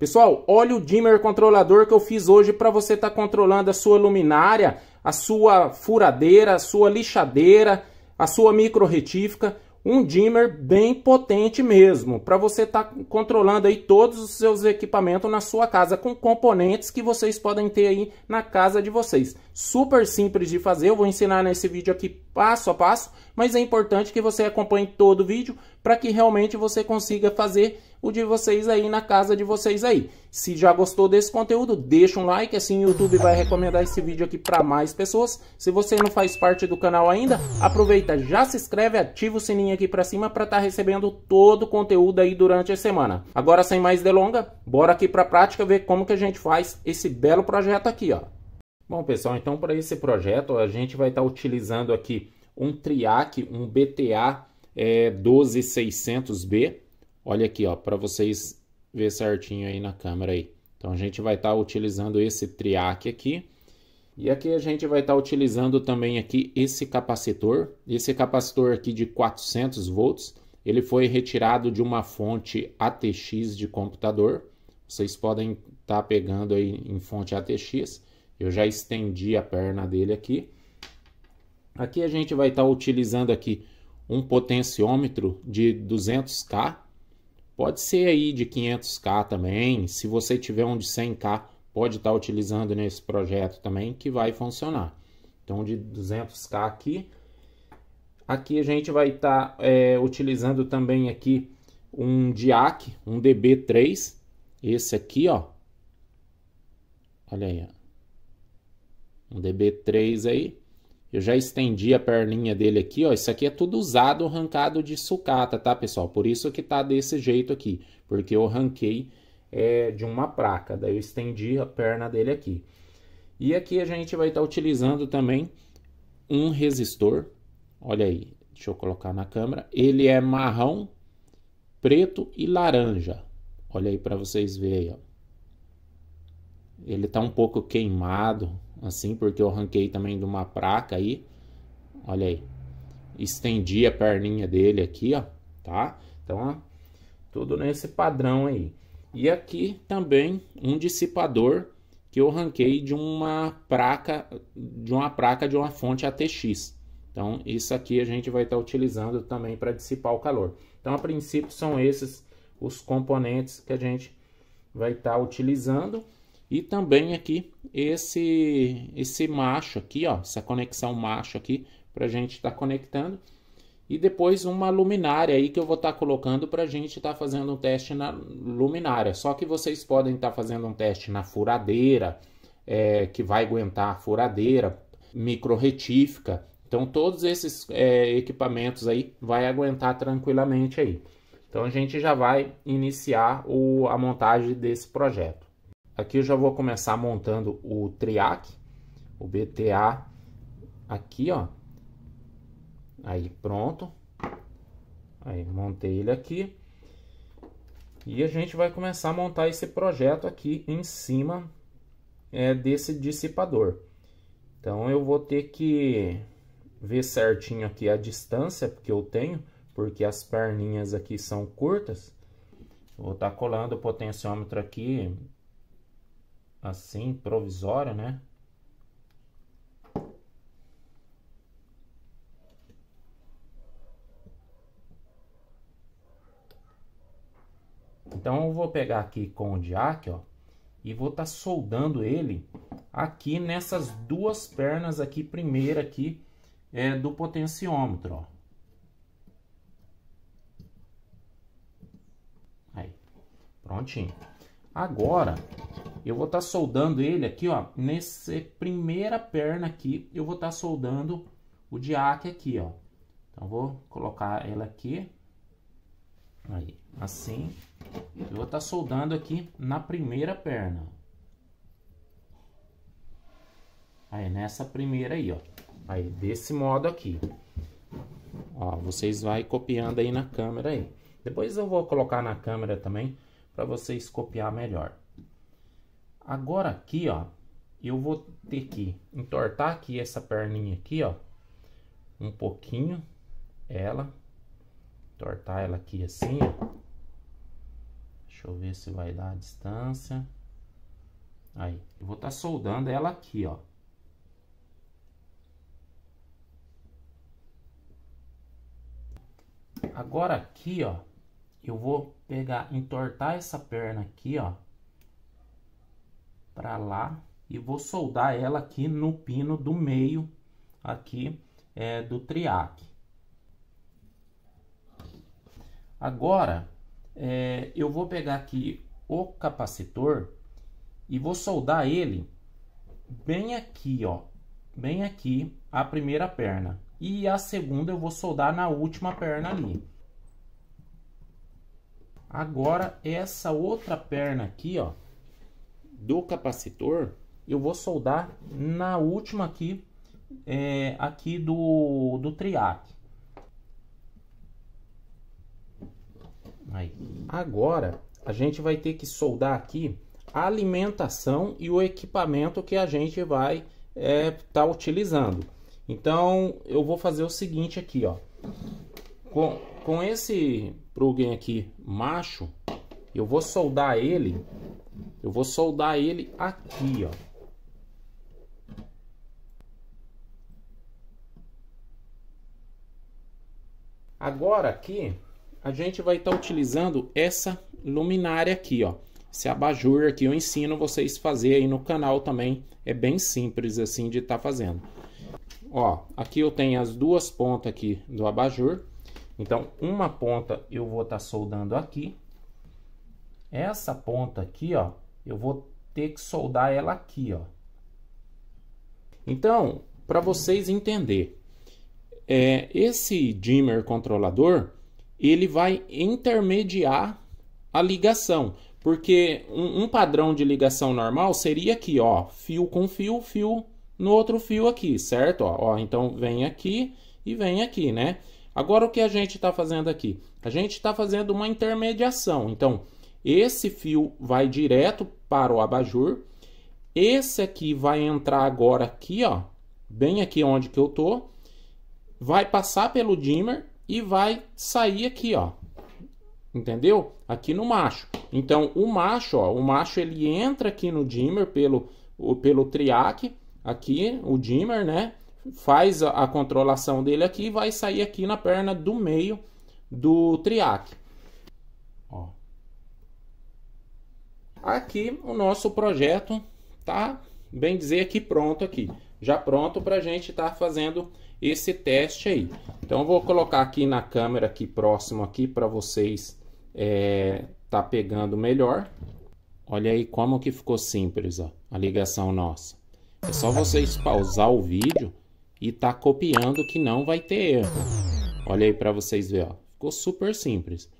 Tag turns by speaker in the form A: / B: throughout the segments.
A: Pessoal, olha o dimmer controlador que eu fiz hoje para você estar tá controlando a sua luminária, a sua furadeira, a sua lixadeira, a sua micro retífica. Um dimmer bem potente mesmo, para você estar tá controlando aí todos os seus equipamentos na sua casa, com componentes que vocês podem ter aí na casa de vocês super simples de fazer. Eu vou ensinar nesse vídeo aqui passo a passo, mas é importante que você acompanhe todo o vídeo para que realmente você consiga fazer o de vocês aí na casa de vocês aí. Se já gostou desse conteúdo, deixa um like, assim o YouTube vai recomendar esse vídeo aqui para mais pessoas. Se você não faz parte do canal ainda, aproveita, já se inscreve, ativa o sininho aqui para cima para estar tá recebendo todo o conteúdo aí durante a semana. Agora, sem mais delonga, bora aqui para a prática ver como que a gente faz esse belo projeto aqui, ó. Bom, pessoal, então para esse projeto a gente vai estar tá utilizando aqui um TRIAC, um BTA é, 12600B. Olha aqui, ó, para vocês ver certinho aí na câmera aí. Então a gente vai estar tá utilizando esse TRIAC aqui. E aqui a gente vai estar tá utilizando também aqui esse capacitor. Esse capacitor aqui de 400 volts, ele foi retirado de uma fonte ATX de computador. Vocês podem estar pegando aí em fonte ATX eu já estendi a perna dele aqui. Aqui a gente vai estar tá utilizando aqui um potenciômetro de 200K. Pode ser aí de 500K também. Se você tiver um de 100K, pode estar tá utilizando nesse projeto também, que vai funcionar. Então, de 200K aqui. Aqui a gente vai estar tá, é, utilizando também aqui um DIAC, um DB3. Esse aqui, ó. Olha aí, ó um DB3 aí. Eu já estendi a perninha dele aqui, ó. Isso aqui é tudo usado, arrancado de sucata, tá, pessoal? Por isso que tá desse jeito aqui, porque eu arranquei é, de uma placa. Daí eu estendi a perna dele aqui. E aqui a gente vai estar tá utilizando também um resistor. Olha aí, deixa eu colocar na câmera. Ele é marrom, preto e laranja. Olha aí para vocês verem, ó. Ele tá um pouco queimado, assim, porque eu arranquei também de uma placa aí. Olha aí. Estendi a perninha dele aqui, ó, tá? Então, ó, tudo nesse padrão aí. E aqui também um dissipador que eu arranquei de uma placa de uma placa de uma fonte ATX. Então, isso aqui a gente vai estar tá utilizando também para dissipar o calor. Então, a princípio são esses os componentes que a gente vai estar tá utilizando. E também aqui esse, esse macho aqui, ó, essa conexão macho aqui para a gente estar tá conectando. E depois uma luminária aí que eu vou estar tá colocando para a gente estar tá fazendo um teste na luminária. Só que vocês podem estar tá fazendo um teste na furadeira, é, que vai aguentar a furadeira, micro-retífica. Então todos esses é, equipamentos aí vai aguentar tranquilamente aí. Então a gente já vai iniciar o, a montagem desse projeto. Aqui eu já vou começar montando o TRIAC, o BTA aqui, ó. Aí, pronto. Aí, montei ele aqui. E a gente vai começar a montar esse projeto aqui em cima é, desse dissipador. Então, eu vou ter que ver certinho aqui a distância que eu tenho, porque as perninhas aqui são curtas. Vou estar tá colando o potenciômetro aqui assim, provisória, né? Então eu vou pegar aqui com o diac, ó, e vou estar tá soldando ele aqui nessas duas pernas aqui, primeira aqui, é, do potenciômetro, ó. Aí, prontinho. Agora, eu vou estar tá soldando ele aqui, ó, nessa primeira perna aqui, eu vou estar tá soldando o diaque aqui, ó. Então, vou colocar ela aqui, aí, assim. Eu vou estar tá soldando aqui na primeira perna. Aí, nessa primeira aí, ó. Aí, desse modo aqui. Ó, vocês vai copiando aí na câmera aí. Depois eu vou colocar na câmera também, para vocês copiar melhor. Agora aqui, ó, eu vou ter que entortar aqui essa perninha aqui, ó, um pouquinho, ela, entortar ela aqui assim, ó. Deixa eu ver se vai dar a distância. Aí, eu vou estar tá soldando ela aqui, ó. Agora aqui, ó, eu vou pegar, entortar essa perna aqui, ó para lá e vou soldar ela aqui no pino do meio aqui é, do triac. Agora, é, eu vou pegar aqui o capacitor e vou soldar ele bem aqui, ó. Bem aqui a primeira perna. E a segunda eu vou soldar na última perna ali. Agora, essa outra perna aqui, ó, do capacitor, eu vou soldar na última aqui, é, aqui do, do triac. Aí. Agora, a gente vai ter que soldar aqui a alimentação e o equipamento que a gente vai estar é, tá utilizando. Então, eu vou fazer o seguinte aqui, ó. Com, com esse plugin aqui macho, eu vou soldar ele, eu vou soldar ele aqui, ó. Agora aqui, a gente vai estar tá utilizando essa luminária aqui, ó. Esse abajur aqui eu ensino vocês fazer aí no canal também. É bem simples assim de estar tá fazendo. Ó, aqui eu tenho as duas pontas aqui do abajur. Então, uma ponta eu vou estar tá soldando aqui. Essa ponta aqui, ó, eu vou ter que soldar ela aqui, ó. Então, para vocês entender, é, esse dimmer controlador, ele vai intermediar a ligação, porque um, um padrão de ligação normal seria aqui, ó, fio com fio, fio no outro fio aqui, certo? Ó, ó, então vem aqui e vem aqui, né? Agora o que a gente está fazendo aqui? A gente está fazendo uma intermediação. Então, esse fio vai direto para o abajur. Esse aqui vai entrar agora aqui, ó, bem aqui onde que eu tô. Vai passar pelo dimmer e vai sair aqui, ó. Entendeu? Aqui no macho. Então, o macho, ó, o macho ele entra aqui no dimmer pelo, pelo triac, aqui, o dimmer, né? Faz a, a controlação dele aqui e vai sair aqui na perna do meio do triac. Aqui o nosso projeto tá bem dizer aqui pronto aqui, já pronto para a gente estar tá fazendo esse teste aí. Então vou colocar aqui na câmera aqui próximo aqui para vocês é, tá pegando melhor. Olha aí como que ficou simples ó, a ligação nossa. É só vocês pausar o vídeo e tá copiando que não vai ter erro. Olha aí para vocês ver, ó. Ficou super simples.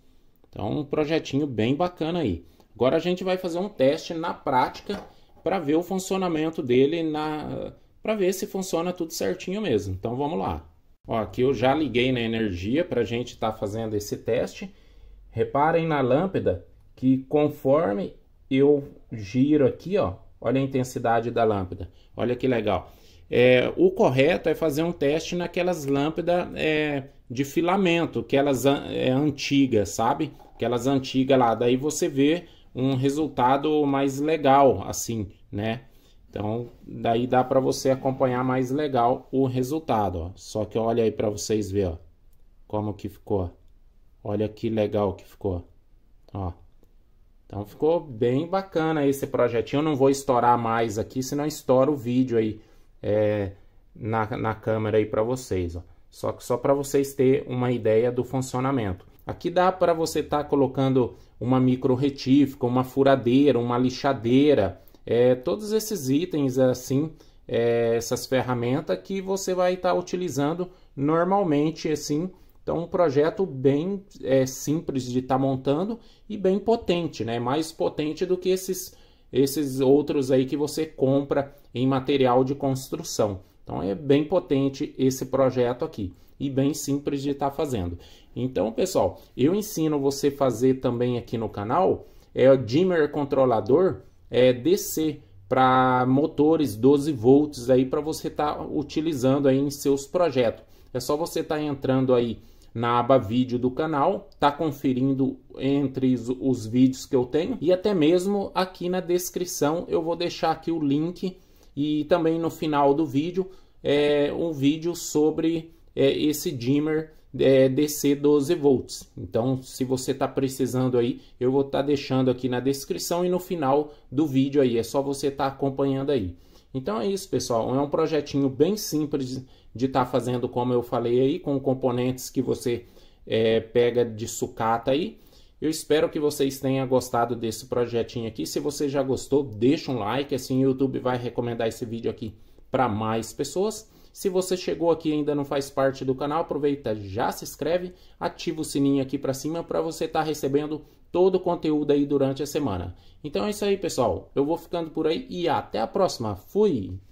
A: Então um projetinho bem bacana aí. Agora a gente vai fazer um teste na prática para ver o funcionamento dele na para ver se funciona tudo certinho mesmo. Então vamos lá. Ó, aqui eu já liguei na energia para a gente estar tá fazendo esse teste. Reparem na lâmpada que conforme eu giro aqui, ó, olha a intensidade da lâmpada. Olha que legal. É, o correto é fazer um teste naquelas lâmpadas é, de filamento, aquelas é, antigas, sabe? Aquelas antigas lá. Daí você vê um resultado mais legal, assim, né? Então, daí dá para você acompanhar mais legal o resultado, ó. Só que olha aí para vocês ver, ó, como que ficou. Olha que legal que ficou, ó. Então ficou bem bacana esse projetinho. Eu não vou estourar mais aqui, senão estoura o vídeo aí é, na, na câmera aí para vocês, ó. Só que só para vocês terem uma ideia do funcionamento. Aqui dá para você estar tá colocando uma micro retífica, uma furadeira, uma lixadeira, é, todos esses itens assim, é, essas ferramentas que você vai estar tá utilizando normalmente assim. Então um projeto bem é, simples de estar tá montando e bem potente, né? Mais potente do que esses esses outros aí que você compra em material de construção. Então é bem potente esse projeto aqui e bem simples de estar tá fazendo. Então, pessoal, eu ensino você fazer também aqui no canal é o dimmer controlador é DC para motores 12 volts aí para você estar tá utilizando aí em seus projetos. É só você estar tá entrando aí na aba vídeo do canal, tá conferindo entre os, os vídeos que eu tenho e até mesmo aqui na descrição eu vou deixar aqui o link e também no final do vídeo é, um vídeo sobre é, esse dimmer é, DC 12 volts. Então, se você está precisando aí, eu vou estar tá deixando aqui na descrição e no final do vídeo aí. É só você estar tá acompanhando aí. Então é isso, pessoal. É um projetinho bem simples de estar tá fazendo, como eu falei aí, com componentes que você é, pega de sucata aí. Eu espero que vocês tenham gostado desse projetinho aqui. Se você já gostou, deixa um like, assim o YouTube vai recomendar esse vídeo aqui para mais pessoas. Se você chegou aqui e ainda não faz parte do canal, aproveita, já se inscreve, ativa o sininho aqui para cima para você estar tá recebendo todo o conteúdo aí durante a semana. Então é isso aí, pessoal. Eu vou ficando por aí e até a próxima. Fui!